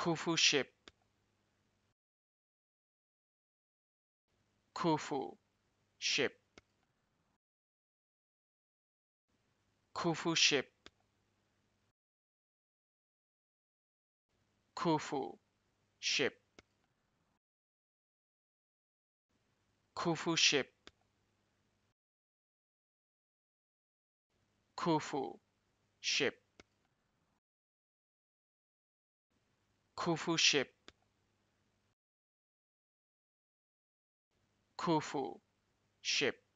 Khufu ship. Khufu ship. Khufu ship. Khufu ship. Khufu ship. Khufu ship. Khufu ship Khufu ship